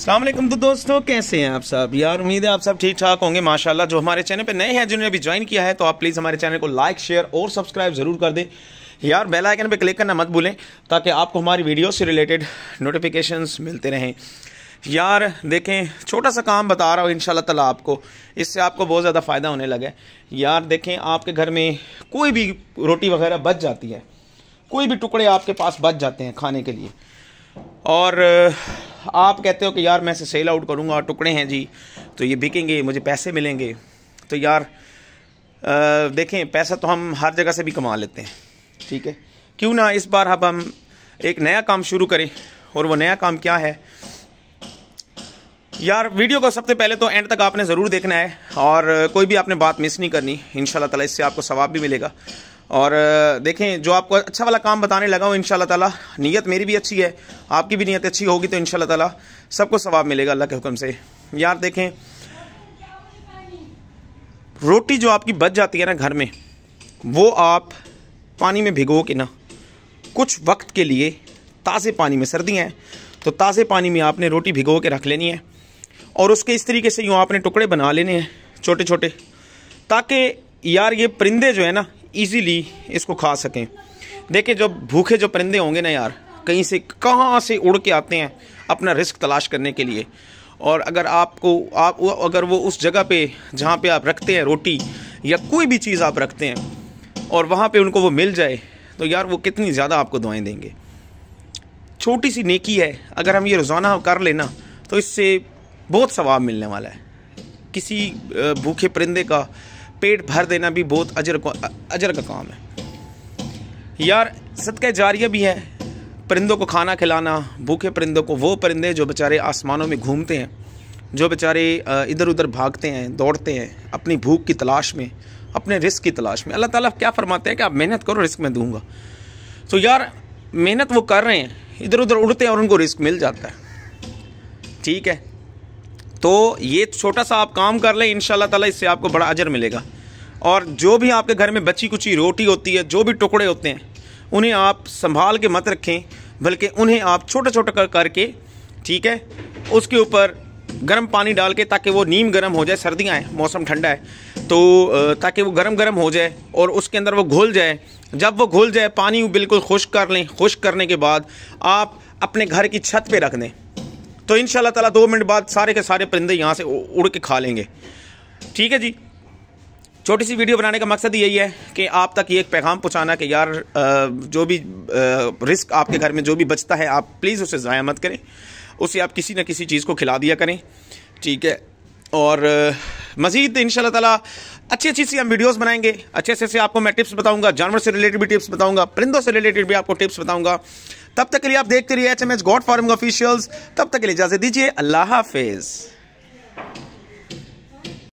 असलम तो दोस्तों कैसे हैं आप सब यार उम्मीद है आप सब ठीक ठाक होंगे माशाल्लाह जो हमारे चैनल पे नए हैं जिन्होंने अभी ज्वाइन किया है तो आप प्लीज़ हमारे चैनल को लाइक शेयर और सब्सक्राइब ज़रूर कर दें यार बेल आइकन पे क्लिक करना मत भूलें ताकि आपको हमारी वीडियो से रिलेटेड नोटिफिकेशंस मिलते रहें यार देखें छोटा सा काम बता रहा हूँ इन ताला आपको इससे आपको बहुत ज़्यादा फ़ायदा होने लगा है यार देखें आपके घर में कोई भी रोटी वगैरह बच जाती है कोई भी टुकड़े आपके पास बच जाते हैं खाने के लिए और आप कहते हो कि यार मैं इसे सेल आउट करूँगा टुकड़े हैं जी तो ये बिकेंगे मुझे पैसे मिलेंगे तो यार आ, देखें पैसा तो हम हर जगह से भी कमा लेते हैं ठीक है क्यों ना इस बार अब हम एक नया काम शुरू करें और वो नया काम क्या है यार वीडियो को सबसे पहले तो एंड तक आपने ज़रूर देखना है और कोई भी आपने बात मिस नहीं करनी इन तला इससे आपको सवाब भी मिलेगा और देखें जो आपको अच्छा वाला काम बताने लगा हूँ इन ताला नीयत मेरी भी अच्छी है आपकी भी नीयत अच्छी होगी तो इन ताला सबको सवाब मिलेगा अल्लाह के हुक्म से यार देखें रोटी जो आपकी बच जाती है ना घर में वो आप पानी में भिगो के ना कुछ वक्त के लिए ताज़े पानी में सर्दियाँ हैं तो ताज़े पानी में आपने रोटी भिगो के रख लेनी है और उसके इस तरीके से यूँ आपने टुकड़े बना लेने हैं छोटे छोटे ताकि यार ये परिंदे जो है ना ईजीली इसको खा सकें देखें जब भूखे जो परिंदे होंगे ना यार कहीं से कहाँ से उड़ के आते हैं अपना रिस्क तलाश करने के लिए और अगर आपको आप अगर वो उस जगह पे जहाँ पे आप रखते हैं रोटी या कोई भी चीज़ आप रखते हैं और वहाँ पे उनको वो मिल जाए तो यार वो कितनी ज़्यादा आपको दुआएं देंगे छोटी सी नेकी है अगर हम ये रोज़ाना कर लेना तो इससे बहुत सवाब मिलने वाला है किसी भूखे परिंदे का पेट भर देना भी बहुत अजर अजर का काम है यार सदक जारिया भी है परिंदों को खाना खिलाना भूखे परिंदों को वो परिंदे जो बेचारे आसमानों में घूमते हैं जो बेचारे इधर उधर भागते हैं दौड़ते हैं अपनी भूख की तलाश में अपने रिस्क की तलाश में अल्लाह ताला क्या फरमाते हैं कि आप मेहनत करो रिस्क मैं दूंगा तो यार मेहनत वो कर रहे हैं इधर उधर उड़ते हैं और उनको रिस्क मिल जाता है ठीक है तो ये छोटा सा आप काम कर लें इन ताला इससे आपको बड़ा अजर मिलेगा और जो भी आपके घर में बची कुची रोटी होती है जो भी टुकड़े होते हैं उन्हें आप संभाल के मत रखें बल्कि उन्हें आप छोटा छोटा कर करके ठीक है उसके ऊपर गर्म पानी डाल के ताकि वो नीम गर्म हो जाए सर्दियाँ हैं मौसम ठंडा है तो ताकि वो गर्म गर्म हो जाए और उसके अंदर वो घुल जाए जब वो घुल जाए पानी बिल्कुल खुश कर लें खुश करने के बाद आप अपने घर की छत पे रख दें तो इन ताला दो मिनट बाद सारे के सारे परिंदे यहाँ से उड़ के खा लेंगे ठीक है जी छोटी सी वीडियो बनाने का मकसद यही है कि आप तक ये एक पैगाम पहुँचाना कि यार जो भी रिस्क आपके घर में जो भी बचता है आप प्लीज़ उसे ज़ाया मत करें उसे आप किसी न किसी चीज़ को खिला दिया करें ठीक है और मज़ीद इन ताला अच्छी अच्छी सी हम वीडियोस बनाएंगे अच्छे अच्छे से आपको मैं टिप्स बताऊंगा जानवर से रिलेटेड भी टिप्स बताऊंगा परिंदों से रिलेटेड भी आपको टिप्स बताऊंगा तब तक के लिए आप देखते रहिए H M S goat farming officials तब तक के लिए इजाजत दीजिए अल्लाह हाफिज़